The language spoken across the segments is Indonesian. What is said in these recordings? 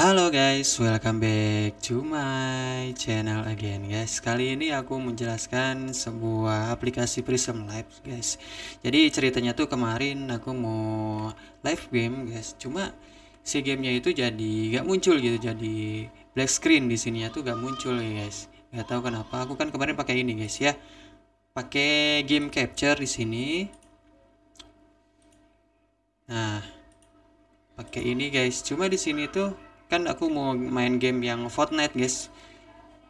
Halo guys, welcome back to my channel again guys Kali ini aku menjelaskan sebuah aplikasi Prism Live guys Jadi ceritanya tuh kemarin aku mau live game guys Cuma si gamenya itu jadi gak muncul gitu Jadi black screen di sininya tuh gak muncul guys Gak tahu kenapa, aku kan kemarin pakai ini guys ya Pakai game capture di sini Nah, pakai ini guys Cuma di sini tuh kan aku mau main game yang Fortnite guys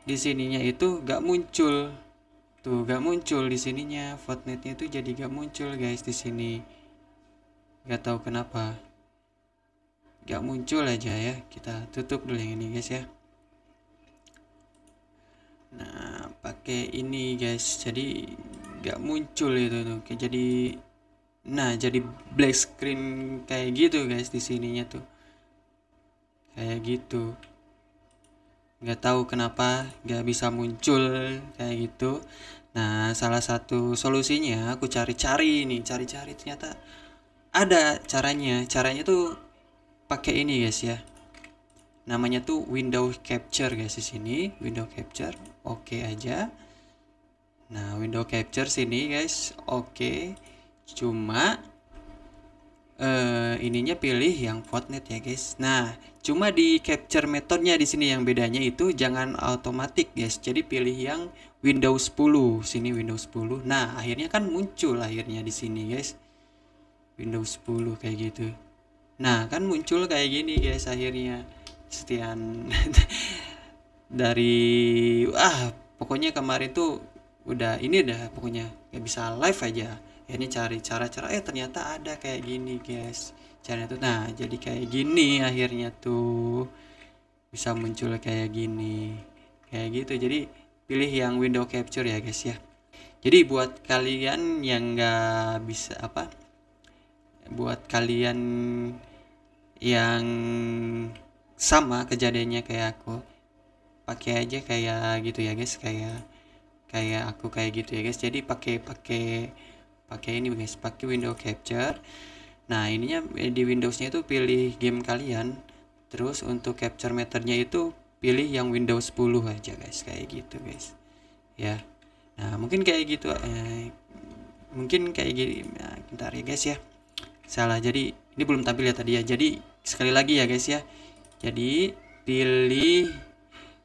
di sininya itu gak muncul tuh gak muncul di sininya Fortnite nya itu jadi gak muncul guys di sini gak tahu kenapa gak muncul aja ya kita tutup dulu yang ini guys ya nah pakai ini guys jadi gak muncul itu tuh kayak jadi nah jadi black screen kayak gitu guys di sininya tuh kayak gitu nggak tahu kenapa nggak bisa muncul kayak gitu nah salah satu solusinya aku cari-cari ini cari-cari ternyata ada caranya caranya tuh pakai ini guys ya namanya tuh window capture guys di sini window capture oke okay aja nah window capture sini guys oke okay. cuma uh, ininya pilih yang Fortnite ya guys. Nah, cuma di capture metodenya di sini yang bedanya itu jangan otomatis guys. Jadi pilih yang Windows 10. Sini Windows 10. Nah, akhirnya kan muncul akhirnya di sini guys. Windows 10 kayak gitu. Nah, kan muncul kayak gini guys akhirnya. Setian dari ah pokoknya kemarin tuh udah ini udah pokoknya nggak bisa live aja ini cari cara-cara eh ternyata ada kayak gini guys caranya tuh nah jadi kayak gini akhirnya tuh bisa muncul kayak gini kayak gitu jadi pilih yang window capture ya guys ya jadi buat kalian yang nggak bisa apa buat kalian yang sama kejadiannya kayak aku pakai aja kayak gitu ya guys kayak kayak aku kayak gitu ya guys jadi pakai pakai pakai ini guys pakai window capture nah ininya eh, di Windowsnya itu pilih game kalian terus untuk capture meternya itu pilih yang Windows 10 aja guys kayak gitu guys ya nah mungkin kayak gitu eh, mungkin kayak gini nah, bentar ya guys ya salah jadi ini belum tampil ya tadi ya jadi sekali lagi ya guys ya jadi pilih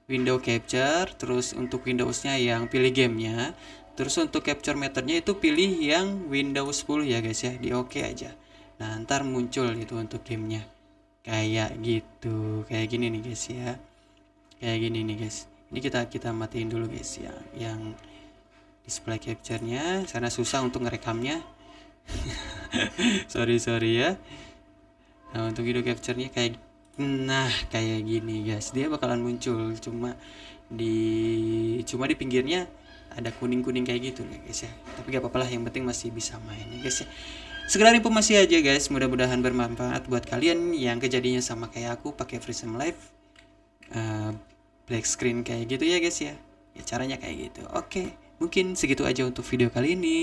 window capture terus untuk Windowsnya yang pilih gamenya terus untuk capture meternya itu pilih yang Windows 10 ya guys ya di oke aja nah ntar muncul itu untuk gamenya kayak gitu kayak gini nih guys ya kayak gini nih guys ini kita kita matiin dulu guys ya yang display capturenya karena susah untuk ngerekamnya sorry sorry ya nah untuk video capturenya kayak nah kayak gini guys dia bakalan muncul cuma di cuma di pinggirnya ada kuning-kuning kayak gitu ya guys ya tapi gak apa-apa lah yang penting masih bisa main ya guys ya sekedar informasi aja guys mudah-mudahan bermanfaat buat kalian yang kejadiannya sama kayak aku pakai Prism Live uh, black screen kayak gitu ya guys ya ya caranya kayak gitu oke mungkin segitu aja untuk video kali ini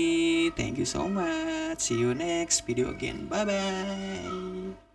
thank you so much see you next video again bye bye